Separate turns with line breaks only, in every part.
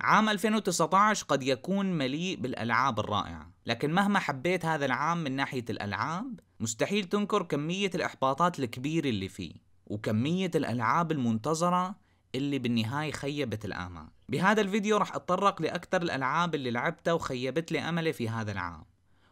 عام 2019 قد يكون مليء بالألعاب الرائعة لكن مهما حبيت هذا العام من ناحية الألعاب مستحيل تنكر كمية الإحباطات الكبيرة اللي فيه وكمية الألعاب المنتظرة اللي بالنهاية خيبت الآمال بهذا الفيديو راح أتطرق لأكثر الألعاب اللي لعبتها وخيبت لي أملي في هذا العام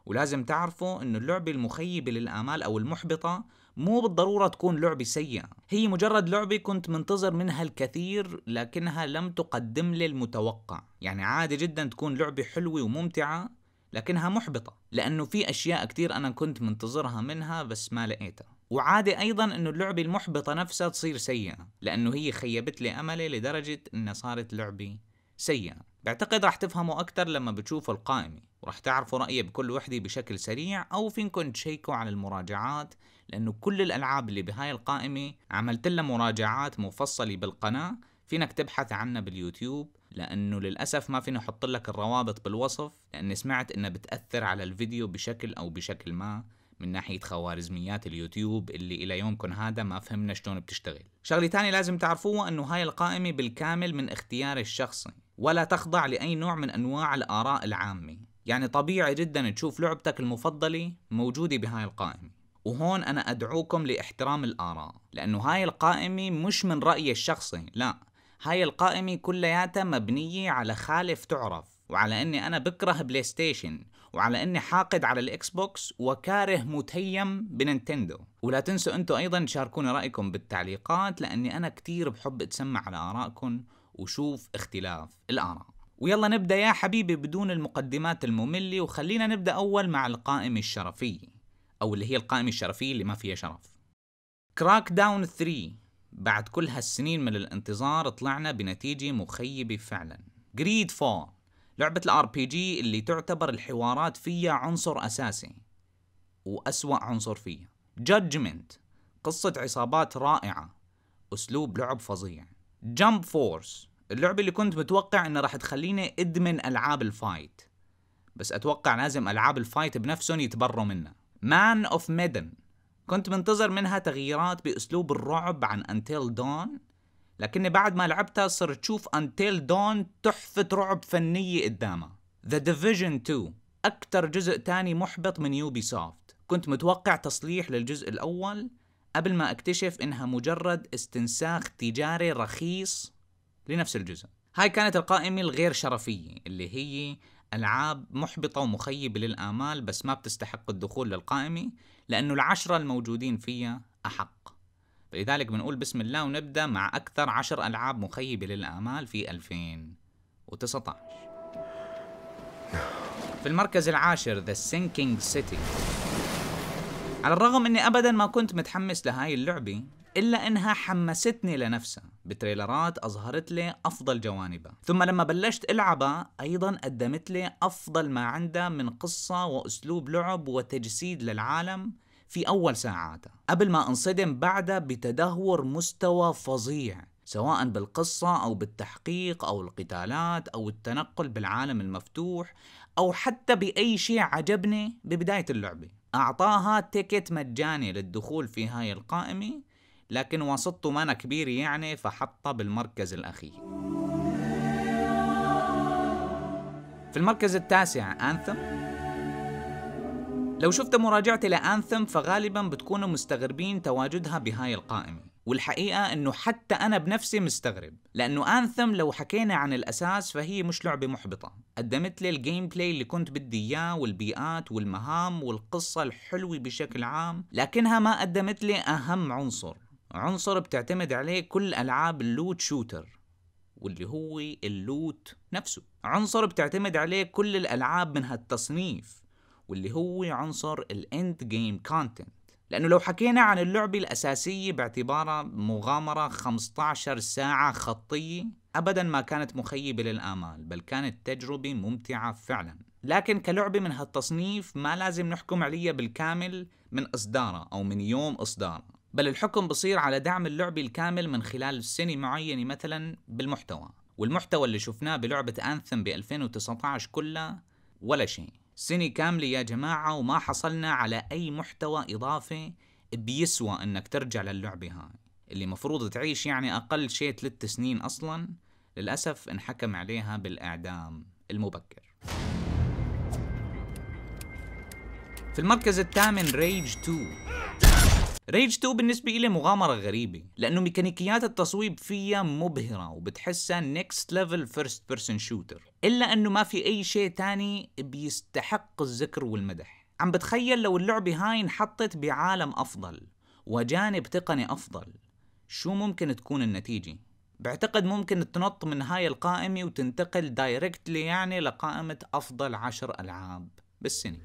ولازم تعرفوا أنه اللعبة المخيبة للآمال أو المحبطة مو بالضرورة تكون لعبة سيئة هي مجرد لعبة كنت منتظر منها الكثير لكنها لم تقدم لي المتوقع يعني عادي جدا تكون لعبة حلوة وممتعة لكنها محبطة لأنه في أشياء كثير أنا كنت منتظرها منها بس ما لقيتها وعادي ايضا انه اللعبه المحبطه نفسها تصير سيئه لانه هي خيبت لي املي لدرجه انها صارت لعبه سيئه بعتقد راح تفهموا اكثر لما بتشوفوا القائمه ورح تعرفوا رايي بكل وحده بشكل سريع او فينكم تشيكوا على المراجعات لأنه كل الألعاب اللي بهاي القائمة عملت لها مراجعات مفصلة بالقناة فينك تبحث عنها باليوتيوب لأنه للأسف ما فينا نحط لك الروابط بالوصف لأني سمعت أنها بتأثر على الفيديو بشكل أو بشكل ما من ناحية خوارزميات اليوتيوب اللي إلى يومكم هذا ما فهمنا شلون بتشتغل شغلة تانية لازم تعرفوها أنه هاي القائمة بالكامل من اختيار الشخصي ولا تخضع لأي نوع من أنواع الآراء العامة يعني طبيعي جدا تشوف لعبتك المفضلة موجودة بهاي القائمة وهون أنا أدعوكم لإحترام الآراء لأنه هاي القائمة مش من رأيي الشخصي لا هاي القائمة كلياتها مبنية على خالف تعرف وعلى أني أنا بكره بلاي ستيشن وعلى أني حاقد على الإكس بوكس وكاره متيم بننتندو ولا تنسوا أنتوا أيضا تشاركوني رأيكم بالتعليقات لأني أنا كتير بحب أتسمع على آرائكم وشوف اختلاف الآراء ويلا نبدأ يا حبيبي بدون المقدمات المملة وخلينا نبدأ أول مع القائمة الشرفية او اللي هي القائمه الشرفيه اللي ما فيها شرف كراك داون 3 بعد كل هالسنين من الانتظار طلعنا بنتيجة مخيبة فعلا جريد 4 لعبة الار بي جي اللي تعتبر الحوارات فيها عنصر اساسي واسوأ عنصر فيها جادجمنت قصة عصابات رائعة اسلوب لعب فظيع جمب فورس اللعبة اللي كنت متوقع انها راح تخليني ادمن العاب الفايت بس اتوقع لازم العاب الفايت بنفسهم يتبروا منها مان اوف ميدن كنت منتظر منها تغييرات بأسلوب الرعب عن أنتيل دون لكني بعد ما لعبتها صرت شوف أنتيل دون تحفة رعب فنية قدامها ذا ديفيجن 2 اكثر جزء تاني محبط من يوبي سوفت كنت متوقع تصليح للجزء الأول قبل ما أكتشف إنها مجرد استنساخ تجاري رخيص لنفس الجزء هاي كانت القائمة الغير شرفية اللي هي ألعاب محبطة ومخيبة للآمال بس ما بتستحق الدخول للقائمة لأنه العشرة الموجودين فيها أحق فلذلك بنقول بسم الله ونبدأ مع أكثر عشر ألعاب مخيبة للآمال في 2019 في المركز العاشر The Sinking City على الرغم أني أبدا ما كنت متحمس لهاي اللعبة إلا إنها حمستني لنفسها بتريلرات أظهرت لي أفضل جوانبها ثم لما بلشت ألعبها أيضا قدمت لي أفضل ما عندها من قصة وأسلوب لعب وتجسيد للعالم في أول ساعاتها قبل ما انصدم بعدها بتدهور مستوى فظيع سواء بالقصة أو بالتحقيق أو القتالات أو التنقل بالعالم المفتوح أو حتى بأي شيء عجبني ببداية اللعبة أعطاها تيكت مجاني للدخول في هاي القائمة لكن وسطه مانا كبير يعني فحطها بالمركز الأخير في المركز التاسع أنثم لو شفت مراجعتي لأنثم فغالبا بتكونوا مستغربين تواجدها بهاي القائمة والحقيقة أنه حتى أنا بنفسي مستغرب لأنه أنثم لو حكينا عن الأساس فهي مش لعبة محبطة قدمت لي الجيم بلاي اللي كنت بدي إياه والبيئات والمهام والقصة الحلوة بشكل عام لكنها ما قدمت لي أهم عنصر عنصر بتعتمد عليه كل ألعاب اللوت شوتر واللي هو اللوت نفسه عنصر بتعتمد عليه كل الألعاب من هالتصنيف واللي هو عنصر الاند جيم كونتنت لأنه لو حكينا عن اللعبة الأساسية باعتبارها مغامرة 15 ساعة خطية أبدا ما كانت مخيبة للآمال بل كانت تجربة ممتعة فعلا لكن كلعبة من هالتصنيف ما لازم نحكم عليها بالكامل من إصدارها أو من يوم إصدارها بل الحكم بصير على دعم اللعبة الكامل من خلال سنة معينة مثلا بالمحتوى والمحتوى اللي شفناه بلعبة أنثم ب 2019 كلها ولا شيء سنة كاملة يا جماعة وما حصلنا على أي محتوى إضافي بيسوى إنك ترجع للعبة هاي اللي مفروض تعيش يعني أقل شيء ثلاث سنين أصلا للأسف انحكم عليها بالإعدام المبكر في المركز الثامن ريج 2 ريج 2 بالنسبة إلي مغامرة غريبة لأنه ميكانيكيات التصويب فيها مبهرة وبتحسها نيكست ليفل فيرست بيرسون شوتر إلا أنه ما في أي شيء تاني بيستحق الذكر والمدح عم بتخيل لو اللعبة هاي انحطت بعالم أفضل وجانب تقني أفضل شو ممكن تكون النتيجة؟ بعتقد ممكن تنط من هاي القائمة وتنتقل دايركتلي يعني لقائمة أفضل عشر ألعاب بالسنة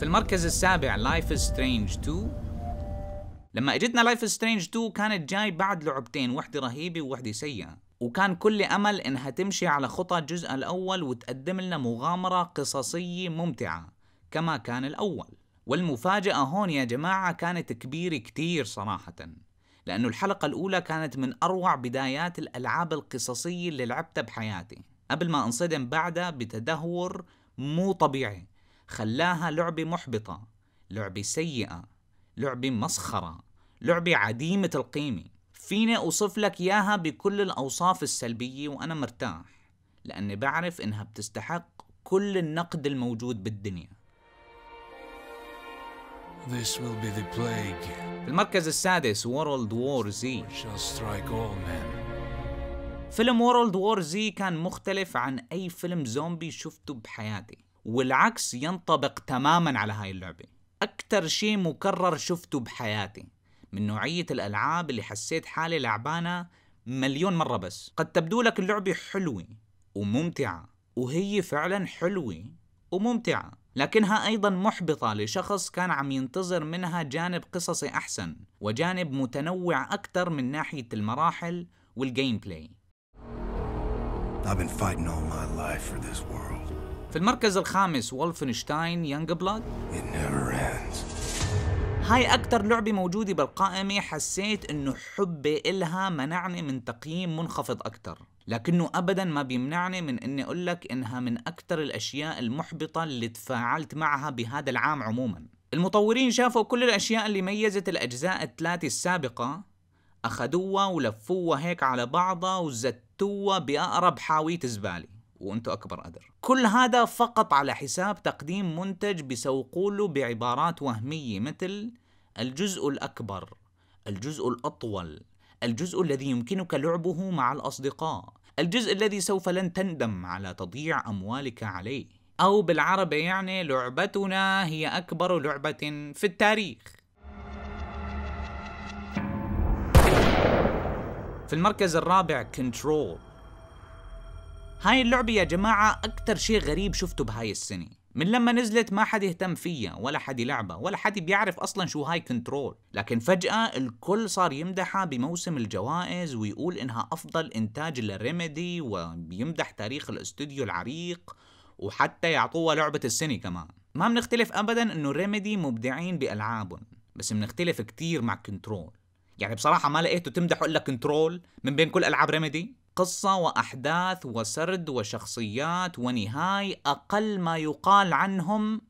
في المركز السابع لايف سترينج 2 لما اجتنا لايف سترينج 2 كانت جاي بعد لعبتين وحده رهيبة ووحده سيئة وكان كل امل انها تمشي على خطى الجزء الاول وتقدم لنا مغامرة قصصية ممتعة كما كان الاول والمفاجأة هون يا جماعة كانت كبيرة كتير صراحة لأنه الحلقة الأولى كانت من أروع بدايات الألعاب القصصية اللي لعبتها بحياتي قبل ما انصدم بعدها بتدهور مو طبيعي خلاها لعبة محبطة لعبة سيئة لعبة مسخرة لعبة عديمة القيمة فيني أوصف لك إياها بكل الأوصاف السلبية وأنا مرتاح لأني بعرف إنها بتستحق كل النقد الموجود بالدنيا This will be the plague. المركز السادس وورلد وور زي فيلم وورلد وور زي كان مختلف عن أي فيلم زومبي شفته بحياتي والعكس ينطبق تماما على هاي اللعبة أكثر شيء مكرر شفته بحياتي من نوعية الألعاب اللي حسيت حالي لعبانة مليون مرة بس قد تبدو لك اللعبة حلوة وممتعة وهي فعلا حلوة وممتعة لكنها أيضا محبطة لشخص كان عم ينتظر منها جانب قصصي أحسن وجانب متنوع أكثر من ناحية المراحل والجيم بلاي I've been fighting all my life for this world. في المركز الخامس وولفنشتاين يانج بلاد هاي أكتر لعبة موجودة بالقائمة حسيت إنه حبي إلها منعني من تقييم منخفض أكتر لكنه ابدا ما بيمنعني من اني اقول لك انها من اكثر الاشياء المحبطه اللي تفاعلت معها بهذا العام عموما المطورين شافوا كل الاشياء اللي ميزت الاجزاء الثلاثه السابقه اخذوها ولفوها هيك على بعضها وزتوها باقرب حاويه زباله وانتو اكبر قدر كل هذا فقط على حساب تقديم منتج بسوقوله له بعبارات وهمية مثل الجزء الأكبر الجزء الأطول الجزء الذي يمكنك لعبه مع الأصدقاء الجزء الذي سوف لن تندم على تضييع أموالك عليه أو بالعربي يعني لعبتنا هي أكبر لعبة في التاريخ في المركز الرابع كنترول هاي اللعبة يا جماعة أكتر شيء غريب شفته بهاي السنة من لما نزلت ما حد يهتم فيها ولا حد يلعبها ولا حد بيعرف أصلا شو هاي كنترول لكن فجأة الكل صار يمدحها بموسم الجوائز ويقول إنها أفضل إنتاج للريميدي وبيمدح تاريخ الاستوديو العريق وحتى يعطوها لعبة السنة كمان ما بنختلف أبدا إنه ريميدي مبدعين بألعابهم بس بنختلف كتير مع كنترول يعني بصراحة ما لقيته تمدحوا إلا كنترول من بين كل ألعاب ريميدي قصة وأحداث وسرد وشخصيات ونهاية أقل ما يقال عنهم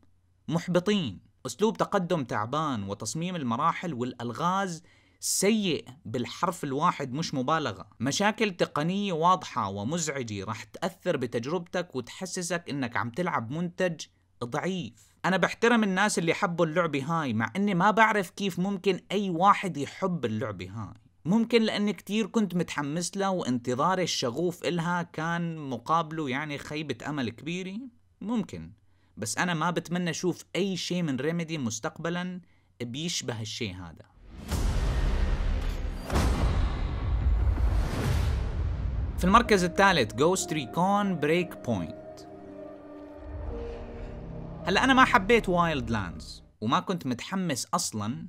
محبطين أسلوب تقدم تعبان وتصميم المراحل والألغاز سيء بالحرف الواحد مش مبالغة مشاكل تقنية واضحة ومزعجة راح تأثر بتجربتك وتحسسك انك عم تلعب منتج ضعيف أنا بحترم الناس اللي حبوا اللعبة هاي مع أني ما بعرف كيف ممكن أي واحد يحب اللعبة هاي ممكن لأني كتير كنت متحمس لها وانتظاري الشغوف إلها كان مقابله يعني خيبة أمل كبيرة ممكن بس أنا ما بتمنى أشوف أي شيء من ريميدي مستقبلا بيشبه الشيء هذا في المركز الثالث جوست ريكون بريك بوينت هلا انا ما حبيت وايلد لاندز وما كنت متحمس اصلا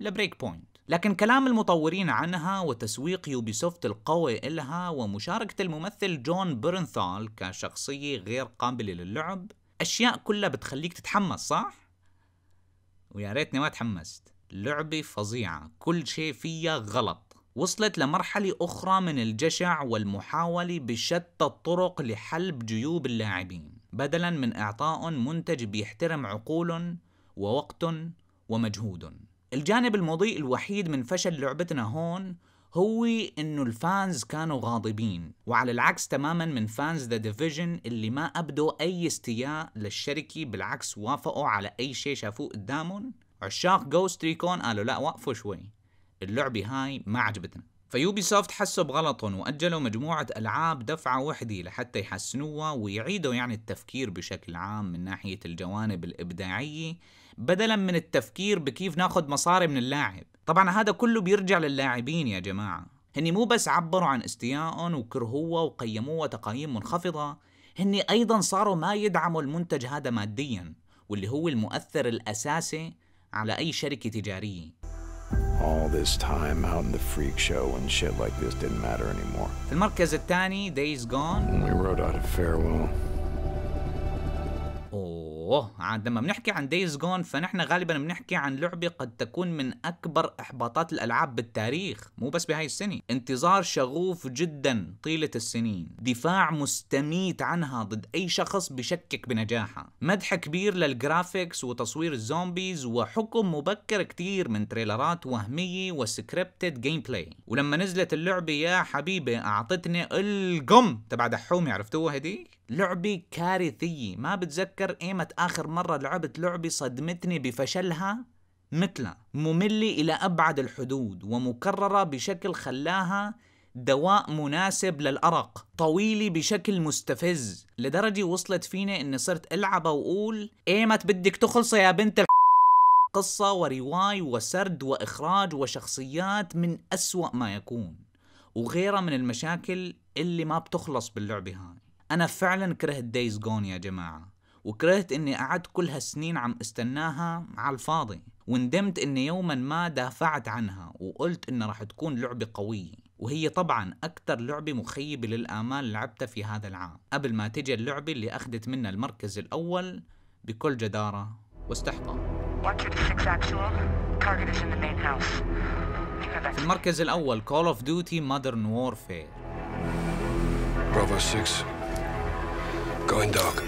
لبريك بوينت لكن كلام المطورين عنها وتسويق يوبيسوفت القوي إلها ومشاركة الممثل جون بيرنثال كشخصية غير قابلة للعب أشياء كلها بتخليك تتحمس صح؟ ويا ريتني ما تحمست لعبة فظيعة كل شيء فيها غلط وصلت لمرحلة أخرى من الجشع والمحاولة بشتى الطرق لحلب جيوب اللاعبين بدلا من إعطاء منتج بيحترم عقول ووقت ومجهود الجانب المضيء الوحيد من فشل لعبتنا هون هو انه الفانز كانوا غاضبين وعلى العكس تماما من فانز ذا ديفيجن اللي ما ابدوا اي استياء للشركه بالعكس وافقوا على اي شيء شافوه قدامهم عشاق جوست ريكون قالوا لا وقفوا شوي اللعبه هاي ما عجبتنا فيوبي سوفت حسوا بغلطهم وأجلوا مجموعة ألعاب دفعة وحدة لحتى يحسنوها ويعيدوا يعني التفكير بشكل عام من ناحية الجوانب الإبداعية بدلا من التفكير بكيف ناخذ مصاري من اللاعب طبعا هذا كله بيرجع للاعبين يا جماعة هني مو بس عبروا عن استيائهم وكرهوها وقيموها تقييم منخفضة هني أيضا صاروا ما يدعموا المنتج هذا ماديا واللي هو المؤثر الأساسي على أي شركة تجارية all this time out in the freak show when shit like this didn't matter anymore. The Marquez Tani, Days Gone. We rode out a Farewell. اوه عندما بنحكي عن دايز جون فنحن غالبا بنحكي عن لعبه قد تكون من اكبر احباطات الالعاب بالتاريخ مو بس بهاي السنه انتظار شغوف جدا طيله السنين دفاع مستميت عنها ضد اي شخص بشكك بنجاحها مدح كبير للجرافيكس وتصوير الزومبيز وحكم مبكر كتير من تريلرات وهميه وسكريبتد جيم بلاي ولما نزلت اللعبه يا حبيبي اعطتني القم تبع دحومي عرفتوها هديك لعبي كارثي ما بتذكر ايمت اخر مرة لعبت لعبي صدمتني بفشلها مثلها مملة الى ابعد الحدود ومكررة بشكل خلاها دواء مناسب للأرق طويلة بشكل مستفز لدرجة وصلت فيني اني صرت العبها واقول ايمت بدك تخلصي يا بنت ال قصة ورواي وسرد وإخراج وشخصيات من أسوأ ما يكون وغيرها من المشاكل اللي ما بتخلص باللعبة هاي انا فعلا كرهت دايز جون يا جماعه وكرهت اني قعدت كل هالسنين عم استناها على الفاضي وندمت اني يوما ما دافعت عنها وقلت انها راح تكون لعبه قويه وهي طبعا اكثر لعبه مخيبه للامال لعبتها في هذا العام قبل ما تجي اللعبه اللي اخذت منها المركز الاول بكل جداره واستحقاق في المركز الاول Call of Duty Modern Warfare 6 going dark.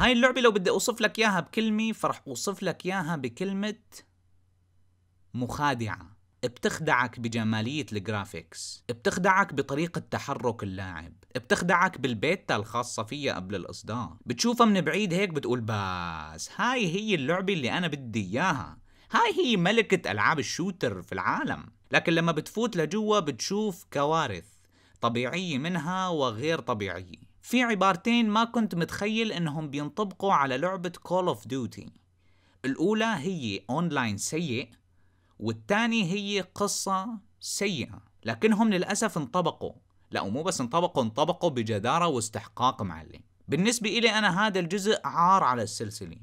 هاي اللعبة لو بدي اوصف لك اياها بكلمة فرح اوصف لك اياها بكلمة مخادعة بتخدعك بجمالية الجرافيكس بتخدعك بطريقة تحرك اللاعب بتخدعك بالبيتا الخاصة فيها قبل الإصدار بتشوفها من بعيد هيك بتقول بس هاي هي اللعبة اللي أنا بدي إياها هاي هي ملكة ألعاب الشوتر في العالم لكن لما بتفوت لجوا بتشوف كوارث طبيعية منها وغير طبيعية في عبارتين ما كنت متخيل انهم بينطبقوا على لعبة Call of Duty الأولى هي أونلاين سيء والثاني هي قصة سيئة لكنهم للأسف انطبقوا لا ومو بس انطبقوا انطبقوا بجدارة واستحقاق معلم بالنسبة إلي أنا هذا الجزء عار على السلسلة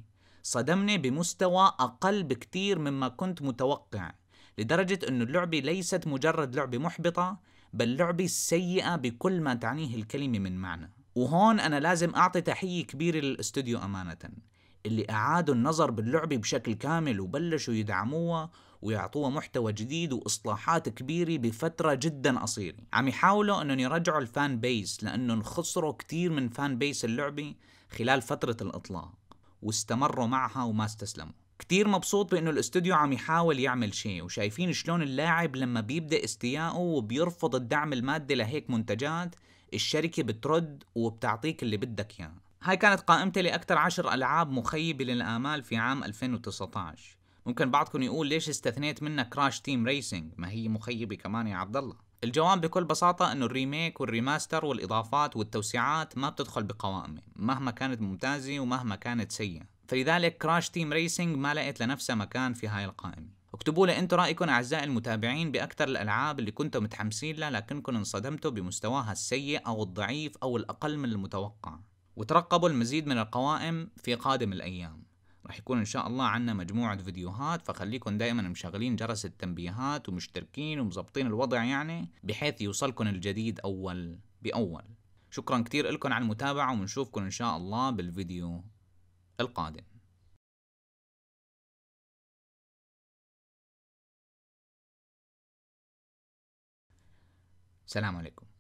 صدمني بمستوى أقل بكتير مما كنت متوقع لدرجة أن اللعبة ليست مجرد لعبة محبطة بل لعبة سيئة بكل ما تعنيه الكلمة من معنى وهون أنا لازم أعطي تحية كبيرة للاستوديو أمانة اللي أعادوا النظر باللعبة بشكل كامل وبلشوا يدعموها ويعطوها محتوى جديد وإصلاحات كبيرة بفترة جدا قصيرة عم يحاولوا أنهم يرجعوا الفان بيس لأنهم خسروا كتير من فان بيس اللعبة خلال فترة الإطلاق واستمروا معها وما استسلموا كتير مبسوط بأنه الاستوديو عم يحاول يعمل شيء وشايفين شلون اللاعب لما بيبدأ استياءه وبيرفض الدعم المادي لهيك منتجات الشركة بترد وبتعطيك اللي بدك إياه هاي كانت قائمتي لأكثر عشر ألعاب مخيبة للآمال في عام 2019 ممكن بعضكم يقول ليش استثنيت منها كراش تيم ريسنج ما هي مخيبة كمان يا عبد الله الجواب بكل بساطة انه الريميك والريماستر والاضافات والتوسيعات ما بتدخل بقوائمي مهما كانت ممتازة ومهما كانت سيئة فلذلك كراش تيم ريسنج ما لقيت لنفسها مكان في هاي القائمة اكتبوا لي انتوا رايكم اعزائي المتابعين باكثر الالعاب اللي كنتم متحمسين لها لكنكم انصدمتوا بمستواها السيء او الضعيف او الاقل من المتوقع وترقبوا المزيد من القوائم في قادم الايام راح يكون ان شاء الله عنا مجموعة فيديوهات فخليكم دائما مشغلين جرس التنبيهات ومشتركين ومظبطين الوضع يعني بحيث يوصلكم الجديد اول باول شكرا كتير لكم على المتابعة ومنشوفكم ان شاء الله بالفيديو القادم سلام عليكم